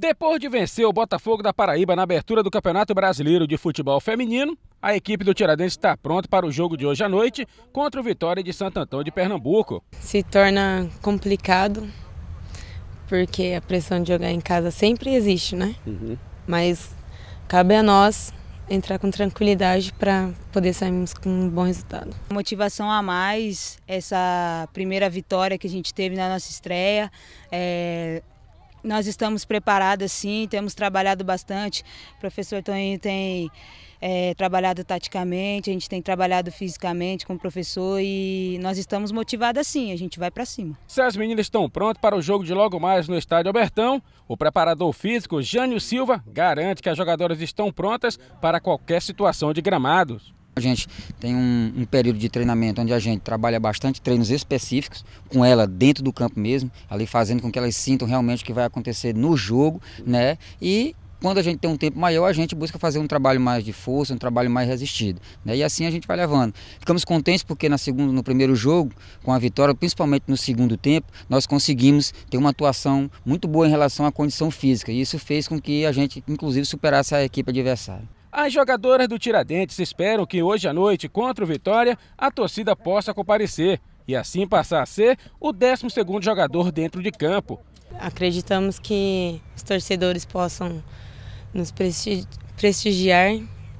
Depois de vencer o Botafogo da Paraíba na abertura do Campeonato Brasileiro de Futebol Feminino, a equipe do Tiradentes está pronta para o jogo de hoje à noite contra o Vitória de Santo Antônio de Pernambuco. Se torna complicado, porque a pressão de jogar em casa sempre existe, né? Uhum. Mas cabe a nós entrar com tranquilidade para poder sairmos com um bom resultado. Motivação a mais, essa primeira vitória que a gente teve na nossa estreia, é, nós estamos preparadas sim, temos trabalhado bastante. O professor Toninho tem é, trabalhado taticamente, a gente tem trabalhado fisicamente com o professor e nós estamos motivadas sim, a gente vai para cima. Se as meninas estão prontas para o jogo de logo mais no estádio Albertão, o preparador físico Jânio Silva garante que as jogadoras estão prontas para qualquer situação de gramados. A gente tem um, um, período de treinamento onde a gente trabalha bastante treinos específicos com ela dentro do campo mesmo, ali fazendo com que elas sintam realmente o que vai acontecer no jogo, né? E quando a gente tem um tempo maior, a gente busca fazer um trabalho mais de força, um trabalho mais resistido. Né? E assim a gente vai levando. Ficamos contentes porque na segunda, no primeiro jogo, com a vitória, principalmente no segundo tempo, nós conseguimos ter uma atuação muito boa em relação à condição física. E isso fez com que a gente, inclusive, superasse a equipe adversária. As jogadoras do Tiradentes esperam que hoje à noite, contra o Vitória, a torcida possa comparecer e assim passar a ser o 12 jogador dentro de campo. Acreditamos que os torcedores possam nos prestigiar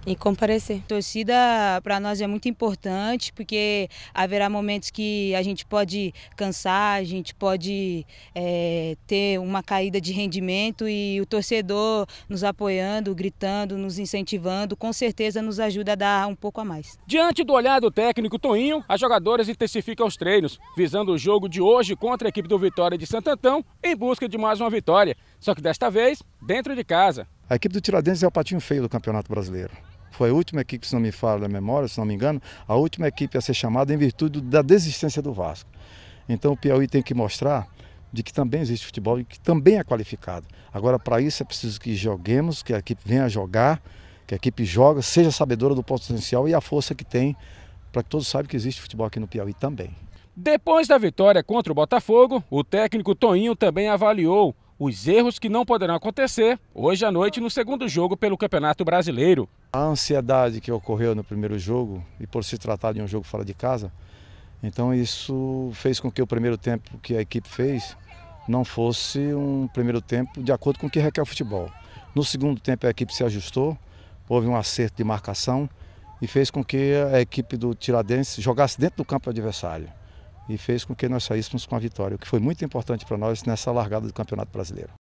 e comparecer. A torcida para nós é muito importante porque haverá momentos que a gente pode cansar, a gente pode é, ter uma caída de rendimento e o torcedor nos apoiando, gritando, nos incentivando, com certeza nos ajuda a dar um pouco a mais. Diante do olhar do técnico Toinho, as jogadoras intensificam os treinos, visando o jogo de hoje contra a equipe do Vitória de Santo Antão em busca de mais uma vitória, só que desta vez dentro de casa. A equipe do Tiradentes é o patinho feio do Campeonato Brasileiro. Foi a última equipe, se não me falo da memória, se não me engano, a última equipe a ser chamada em virtude da desistência do Vasco. Então o Piauí tem que mostrar de que também existe futebol e que também é qualificado. Agora, para isso é preciso que joguemos, que a equipe venha jogar, que a equipe joga, seja sabedora do potencial e a força que tem, para que todos saibam que existe futebol aqui no Piauí também. Depois da vitória contra o Botafogo, o técnico Toninho também avaliou os erros que não poderão acontecer hoje à noite no segundo jogo pelo Campeonato Brasileiro. A ansiedade que ocorreu no primeiro jogo, e por se tratar de um jogo fora de casa, então isso fez com que o primeiro tempo que a equipe fez não fosse um primeiro tempo de acordo com o que requer o futebol. No segundo tempo a equipe se ajustou, houve um acerto de marcação e fez com que a equipe do Tiradentes jogasse dentro do campo adversário e fez com que nós saíssemos com a vitória, o que foi muito importante para nós nessa largada do Campeonato Brasileiro.